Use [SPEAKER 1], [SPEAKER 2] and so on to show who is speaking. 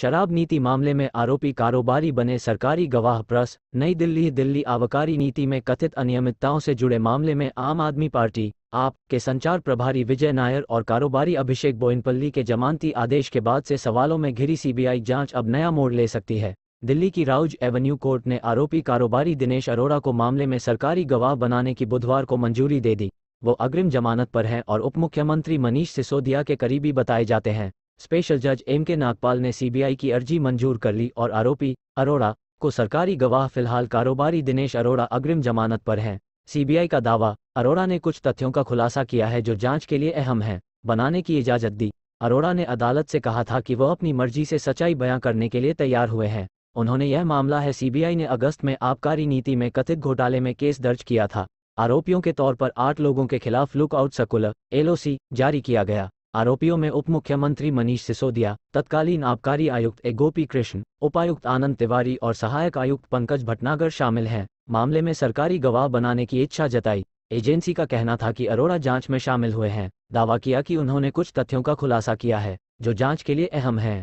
[SPEAKER 1] शराब नीति मामले में आरोपी कारोबारी बने सरकारी गवाह प्रस नई दिल्ली दिल्ली आबकारी नीति में कथित अनियमितताओं से जुड़े मामले में आम आदमी पार्टी आप के संचार प्रभारी विजय नायर और कारोबारी अभिषेक बोइनपल्ली के जमानती आदेश के बाद से सवालों में घिरी सीबीआई जांच अब नया मोड़ ले सकती है दिल्ली की राउज एवेन्यू कोर्ट ने आरोपी कारोबारी दिनेश अरोड़ा को मामले में सरकारी गवाह बनाने की बुधवार को मंजूरी दे दी वो अग्रिम जमानत पर हैं और उपमुख्यमंत्री मनीष सिसोदिया के करीबी बताए जाते हैं स्पेशल जज एम के नागपाल ने सीबीआई की अर्जी मंजूर कर ली और आरोपी अरोड़ा को सरकारी गवाह फिलहाल कारोबारी दिनेश अरोड़ा अग्रिम जमानत पर हैं सीबीआई का दावा अरोड़ा ने कुछ तथ्यों का खुलासा किया है जो जांच के लिए अहम है बनाने की इजाजत दी अरोड़ा ने अदालत से कहा था कि वह अपनी मर्जी से सच्चाई बयां करने के लिए तैयार हुए हैं उन्होंने यह मामला है सीबीआई ने अगस्त में आबकारी नीति में कथित घोटाले में केस दर्ज किया था आरोपियों के तौर पर आठ लोगों के खिलाफ लुकआउट सर्कुलर एलओसी जारी किया गया आरोपियों में उप मुख्यमंत्री मनीष सिसोदिया तत्कालीन आबकारी आयुक्त ए गोपी कृष्ण उपायुक्त आनंद तिवारी और सहायक आयुक्त पंकज भटनागर शामिल हैं मामले में सरकारी गवाह बनाने की इच्छा जताई एजेंसी का कहना था कि अरोड़ा जांच में शामिल हुए हैं दावा किया कि उन्होंने कुछ तथ्यों का खुलासा किया है जो जांच के लिए अहम हैं